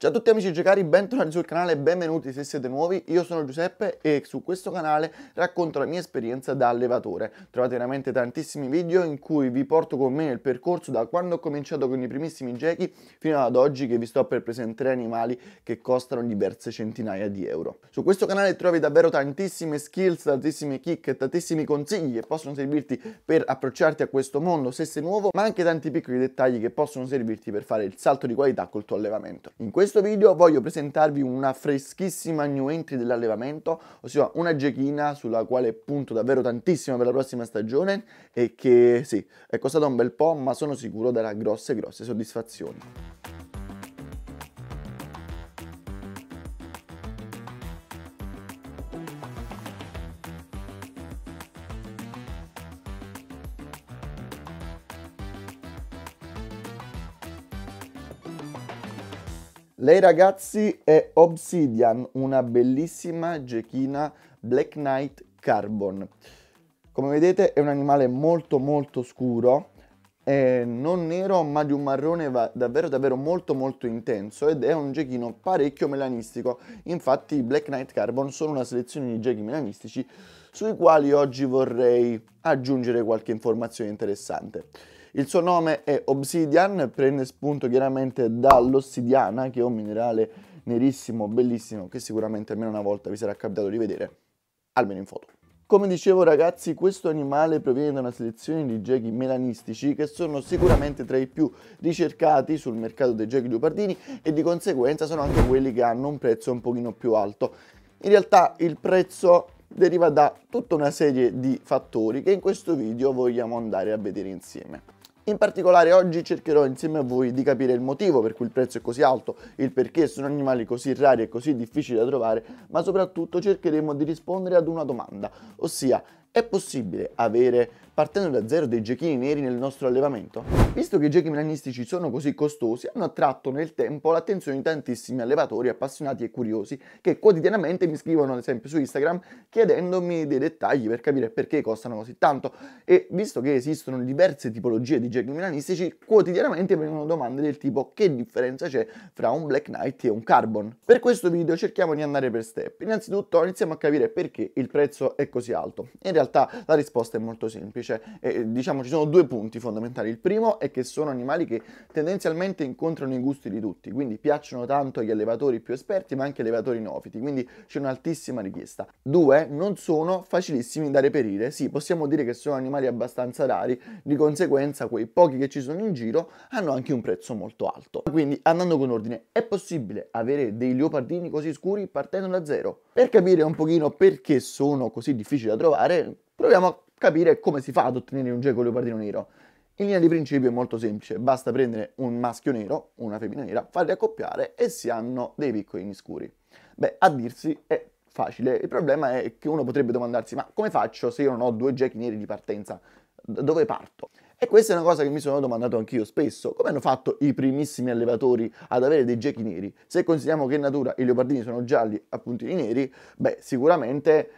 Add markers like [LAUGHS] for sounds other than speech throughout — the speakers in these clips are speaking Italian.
Ciao a tutti amici giocari, bentornati sul canale, benvenuti se siete nuovi, io sono Giuseppe e su questo canale racconto la mia esperienza da allevatore. Trovate veramente tantissimi video in cui vi porto con me nel percorso da quando ho cominciato con i primissimi giochi fino ad oggi che vi sto per presentare animali che costano diverse centinaia di euro. Su questo canale trovi davvero tantissime skills, tantissime kick, tantissimi consigli che possono servirti per approcciarti a questo mondo se sei nuovo, ma anche tanti piccoli dettagli che possono servirti per fare il salto di qualità col tuo allevamento. In questo questo video voglio presentarvi una freschissima new entry dell'allevamento, ossia una gechina sulla quale punto davvero tantissimo per la prossima stagione e che sì, è costata un bel po', ma sono sicuro darà grosse grosse soddisfazioni. Lei ragazzi è Obsidian, una bellissima gechina Black Knight Carbon. Come vedete è un animale molto molto scuro, eh, non nero ma di un marrone davvero davvero molto molto intenso ed è un gechino parecchio melanistico infatti i Black Knight Carbon sono una selezione di gechi melanistici sui quali oggi vorrei aggiungere qualche informazione interessante. Il suo nome è Obsidian, prende spunto chiaramente dall'ossidiana, che è un minerale nerissimo, bellissimo, che sicuramente almeno una volta vi sarà capitato di vedere, almeno in foto. Come dicevo ragazzi, questo animale proviene da una selezione di gechi melanistici che sono sicuramente tra i più ricercati sul mercato dei gechi leopardini e di conseguenza sono anche quelli che hanno un prezzo un pochino più alto. In realtà il prezzo deriva da tutta una serie di fattori che in questo video vogliamo andare a vedere insieme. In particolare oggi cercherò insieme a voi di capire il motivo per cui il prezzo è così alto, il perché sono animali così rari e così difficili da trovare, ma soprattutto cercheremo di rispondere ad una domanda, ossia è possibile avere partendo da zero dei giochini neri nel nostro allevamento? Visto che i giochi milanistici sono così costosi, hanno attratto nel tempo l'attenzione di tantissimi allevatori appassionati e curiosi che quotidianamente mi scrivono ad esempio su Instagram chiedendomi dei dettagli per capire perché costano così tanto e visto che esistono diverse tipologie di giochi milanistici, quotidianamente vengono domande del tipo che differenza c'è fra un Black Knight e un Carbon. Per questo video cerchiamo di andare per step. Innanzitutto iniziamo a capire perché il prezzo è così alto. In realtà la risposta è molto semplice invece, eh, diciamo, ci sono due punti fondamentali. Il primo è che sono animali che tendenzialmente incontrano i gusti di tutti, quindi piacciono tanto agli allevatori più esperti, ma anche agli allevatori neofiti, quindi c'è un'altissima richiesta. Due, non sono facilissimi da reperire. Sì, possiamo dire che sono animali abbastanza rari, di conseguenza quei pochi che ci sono in giro hanno anche un prezzo molto alto. Quindi, andando con ordine, è possibile avere dei leopardini così scuri partendo da zero? Per capire un pochino perché sono così difficili da trovare, proviamo a capire come si fa ad ottenere un geco leopardino nero. In linea di principio è molto semplice, basta prendere un maschio nero, una femmina nera, farli accoppiare e si hanno dei piccolini scuri. Beh, a dirsi è facile, il problema è che uno potrebbe domandarsi ma come faccio se io non ho due gechi neri di partenza? Da dove parto? E questa è una cosa che mi sono domandato anch'io spesso, come hanno fatto i primissimi allevatori ad avere dei gechi neri? Se consideriamo che in natura i leopardini sono gialli a puntini neri, beh sicuramente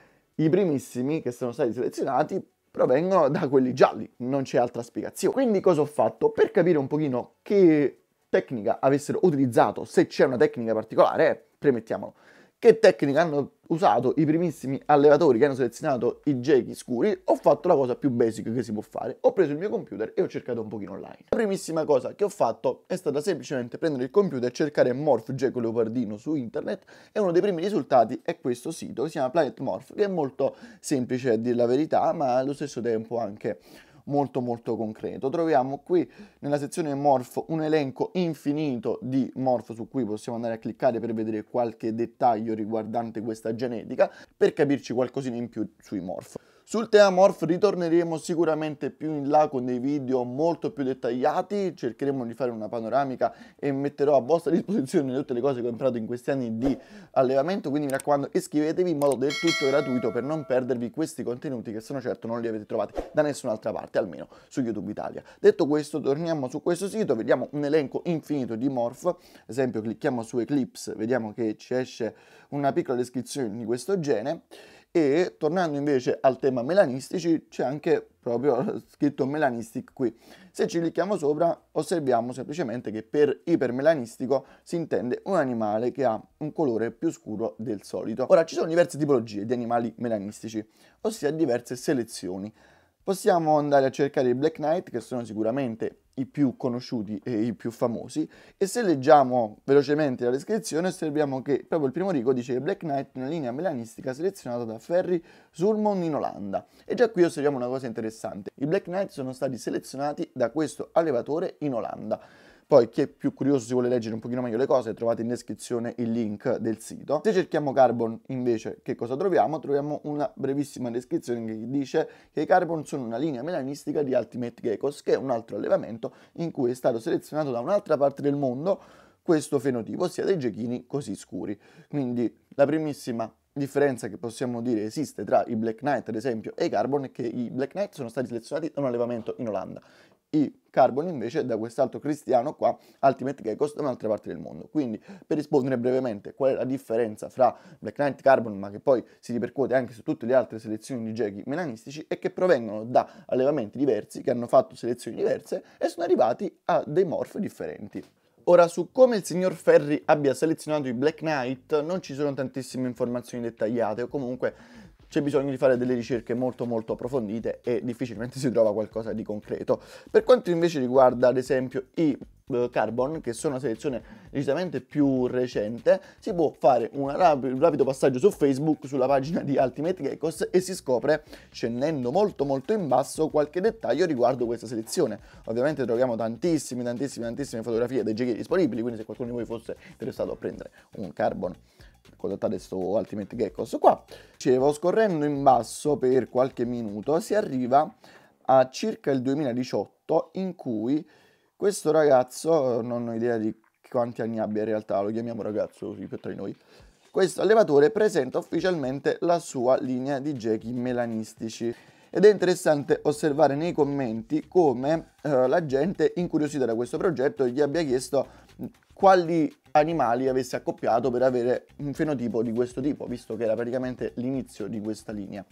i primissimi che sono stati selezionati provengono da quelli gialli, non c'è altra spiegazione. Quindi cosa ho fatto? Per capire un pochino che tecnica avessero utilizzato, se c'è una tecnica particolare, premettiamolo che tecnica hanno usato i primissimi allevatori che hanno selezionato i gechi scuri, ho fatto la cosa più basic che si può fare. Ho preso il mio computer e ho cercato un pochino online. La primissima cosa che ho fatto è stata semplicemente prendere il computer e cercare Morph Geco Leopardino su internet e uno dei primi risultati è questo sito che si chiama Planet Morph, che è molto semplice a dire la verità, ma allo stesso tempo anche molto molto concreto. Troviamo qui nella sezione morfo un elenco infinito di morfo su cui possiamo andare a cliccare per vedere qualche dettaglio riguardante questa genetica, per capirci qualcosina in più sui morfo. Sul tema Morph ritorneremo sicuramente più in là con dei video molto più dettagliati, cercheremo di fare una panoramica e metterò a vostra disposizione tutte le cose che ho imparato in questi anni di allevamento, quindi mi raccomando iscrivetevi in modo del tutto gratuito per non perdervi questi contenuti che sono certo non li avete trovati da nessun'altra parte, almeno su YouTube Italia. Detto questo torniamo su questo sito, vediamo un elenco infinito di Morph, ad esempio clicchiamo su Eclipse, vediamo che ci esce una piccola descrizione di questo gene, e tornando invece al tema melanistici, c'è anche proprio [LAUGHS] scritto melanistic qui. Se ci clicchiamo sopra, osserviamo semplicemente che per ipermelanistico si intende un animale che ha un colore più scuro del solito. Ora, ci sono diverse tipologie di animali melanistici, ossia diverse selezioni. Possiamo andare a cercare i Black Knight, che sono sicuramente i più conosciuti e i più famosi, e se leggiamo velocemente la descrizione osserviamo che proprio il primo rigo dice Black Knight è una linea melanistica selezionata da Ferry Surmond in Olanda. E già qui osserviamo una cosa interessante, i Black Knight sono stati selezionati da questo allevatore in Olanda. Poi chi è più curioso si vuole leggere un pochino meglio le cose trovate in descrizione il link del sito. Se cerchiamo carbon invece che cosa troviamo? Troviamo una brevissima descrizione che dice che i carbon sono una linea melanistica di Ultimate Geckos che è un altro allevamento in cui è stato selezionato da un'altra parte del mondo questo fenotipo, ossia dei gechini così scuri. Quindi la primissima differenza che possiamo dire esiste tra i Black Knight ad esempio e i Carbon è che i Black Knight sono stati selezionati da un allevamento in Olanda. I Carbon invece è da quest'altro cristiano qua, Ultimate Geckos, da un'altra parte del mondo. Quindi, per rispondere brevemente qual è la differenza fra Black Knight Carbon, ma che poi si ripercuote anche su tutte le altre selezioni di gechi melanistici, e che provengono da allevamenti diversi, che hanno fatto selezioni diverse e sono arrivati a dei morph differenti. Ora, su come il signor Ferri abbia selezionato i Black Knight non ci sono tantissime informazioni dettagliate, o comunque c'è bisogno di fare delle ricerche molto molto approfondite e difficilmente si trova qualcosa di concreto. Per quanto invece riguarda ad esempio i eh, Carbon, che sono una selezione decisamente più recente, si può fare un rapido passaggio su Facebook sulla pagina di Ultimate Geckos e si scopre, scendendo molto molto in basso, qualche dettaglio riguardo questa selezione. Ovviamente troviamo tantissime, tantissime, tantissime fotografie dei gechi disponibili, quindi se qualcuno di voi fosse interessato a prendere un Carbon contattare questo Ultimate Geckos qua. Dicevo, scorrendo in basso per qualche minuto si arriva a circa il 2018 in cui questo ragazzo, non ho idea di quanti anni abbia in realtà, lo chiamiamo ragazzo così per tra noi, questo allevatore presenta ufficialmente la sua linea di gechi melanistici. Ed è interessante osservare nei commenti come eh, la gente incuriosita da questo progetto gli abbia chiesto quali animali avesse accoppiato per avere un fenotipo di questo tipo, visto che era praticamente l'inizio di questa linea.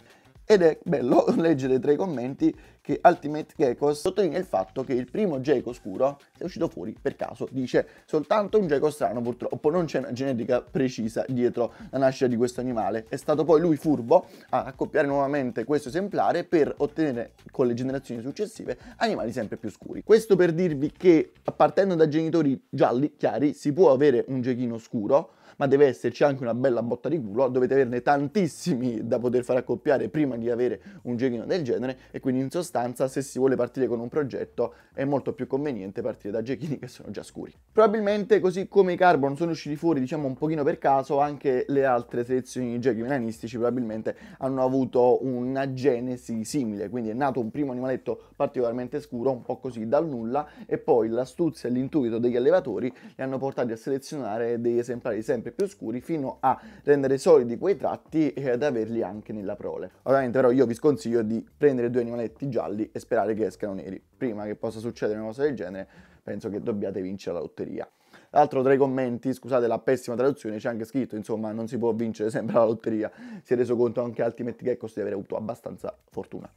Ed è bello [LAUGHS] leggere tra i commenti che Ultimate Gecko sottolinea il fatto che il primo Gecko scuro è uscito fuori per caso, dice soltanto un Gecko strano purtroppo, non c'è una genetica precisa dietro la nascita di questo animale, è stato poi lui furbo a accoppiare nuovamente questo esemplare per ottenere con le generazioni successive animali sempre più scuri. Questo per dirvi che partendo da genitori gialli chiari si può avere un gechino scuro, ma deve esserci anche una bella botta di culo, dovete averne tantissimi da poter far accoppiare prima di avere un gechino del genere e quindi in sostanza sostanza se si vuole partire con un progetto è molto più conveniente partire da gechini che sono già scuri. Probabilmente così come i Carbon sono usciti fuori diciamo un pochino per caso anche le altre selezioni di gechi melanistici probabilmente hanno avuto una genesi simile quindi è nato un primo animaletto particolarmente scuro un po' così dal nulla e poi l'astuzia e l'intuito degli allevatori li hanno portati a selezionare degli esemplari sempre più scuri fino a rendere solidi quei tratti e ad averli anche nella prole. Ovviamente però io vi sconsiglio di prendere due animaletti gialli cavalli e sperare che escano neri. Prima che possa succedere una cosa del genere, penso che dobbiate vincere la lotteria. L'altro tra i commenti, scusate la pessima traduzione, c'è anche scritto, insomma, non si può vincere sempre la lotteria. Si è reso conto anche Ultimate Geckos di aver avuto abbastanza fortuna.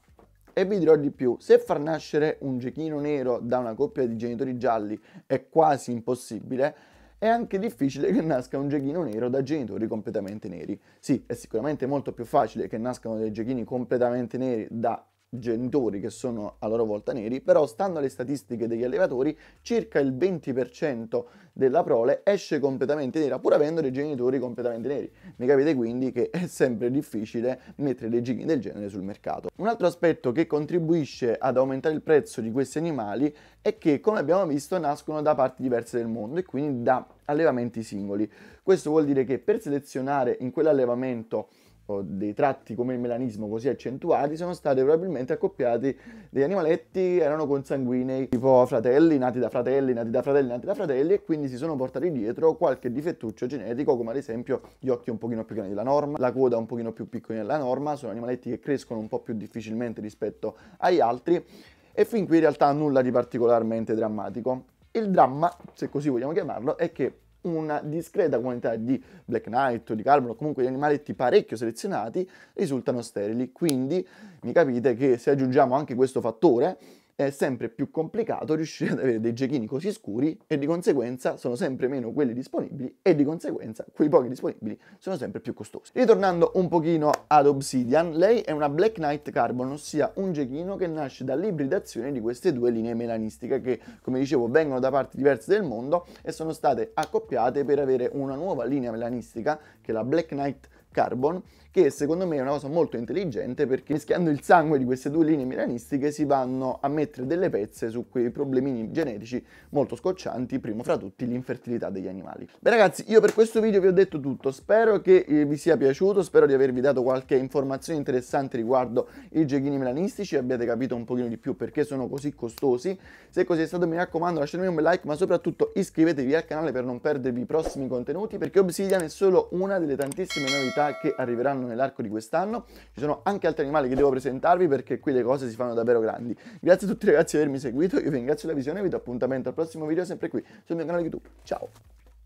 E vi dirò di più, se far nascere un giochino nero da una coppia di genitori gialli è quasi impossibile, è anche difficile che nasca un giochino nero da genitori completamente neri. Sì, è sicuramente molto più facile che nascano dei giochini completamente neri da genitori che sono a loro volta neri, però stando alle statistiche degli allevatori circa il 20% della prole esce completamente nera pur avendo dei genitori completamente neri. Mi capite quindi che è sempre difficile mettere dei gigli del genere sul mercato. Un altro aspetto che contribuisce ad aumentare il prezzo di questi animali è che come abbiamo visto nascono da parti diverse del mondo e quindi da allevamenti singoli. Questo vuol dire che per selezionare in quell'allevamento o dei tratti come il melanismo così accentuati sono stati probabilmente accoppiati degli animaletti che erano consanguinei, tipo fratelli, nati da fratelli, nati da fratelli, nati da fratelli, e quindi si sono portati dietro qualche difettuccio genetico, come ad esempio gli occhi un pochino più grandi della norma, la coda un pochino più piccola della norma, sono animaletti che crescono un po' più difficilmente rispetto agli altri, e fin qui in realtà nulla di particolarmente drammatico. Il dramma, se così vogliamo chiamarlo, è che una discreta quantità di Black Knight o di Carbon, comunque di animaletti parecchio selezionati, risultano sterili. Quindi mi capite che se aggiungiamo anche questo fattore, è sempre più complicato riuscire ad avere dei giochini così scuri e di conseguenza sono sempre meno quelli disponibili e di conseguenza quei pochi disponibili sono sempre più costosi. Ritornando un pochino ad Obsidian, lei è una Black Knight Carbon, ossia un giochino che nasce dall'ibridazione di queste due linee melanistiche che, come dicevo, vengono da parti diverse del mondo e sono state accoppiate per avere una nuova linea melanistica che è la Black Knight Carbon, che secondo me è una cosa molto intelligente perché mischiando il sangue di queste due linee milanistiche si vanno a mettere delle pezze su quei problemini genetici molto scoccianti, primo fra tutti l'infertilità degli animali. Beh ragazzi, io per questo video vi ho detto tutto, spero che eh, vi sia piaciuto, spero di avervi dato qualche informazione interessante riguardo i giochini milanistici, abbiate capito un pochino di più perché sono così costosi, se così è stato mi raccomando lasciatemi un bel like ma soprattutto iscrivetevi al canale per non perdervi i prossimi contenuti perché Obsidian è solo una delle tantissime novità novità che arriveranno nell'arco di quest'anno. Ci sono anche altri animali che devo presentarvi perché qui le cose si fanno davvero grandi. Grazie a tutti ragazzi per avermi seguito, io vi ringrazio della visione e vi do appuntamento al prossimo video sempre qui sul mio canale YouTube. Ciao!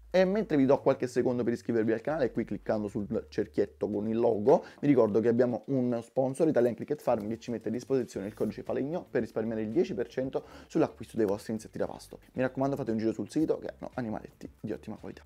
E mentre vi do qualche secondo per iscrivervi al canale, qui cliccando sul cerchietto con il logo, vi ricordo che abbiamo un sponsor, Italian Cricket Farm, che ci mette a disposizione il codice falegno per risparmiare il 10% sull'acquisto dei vostri insetti da pasto. Mi raccomando fate un giro sul sito che hanno animaletti di ottima qualità.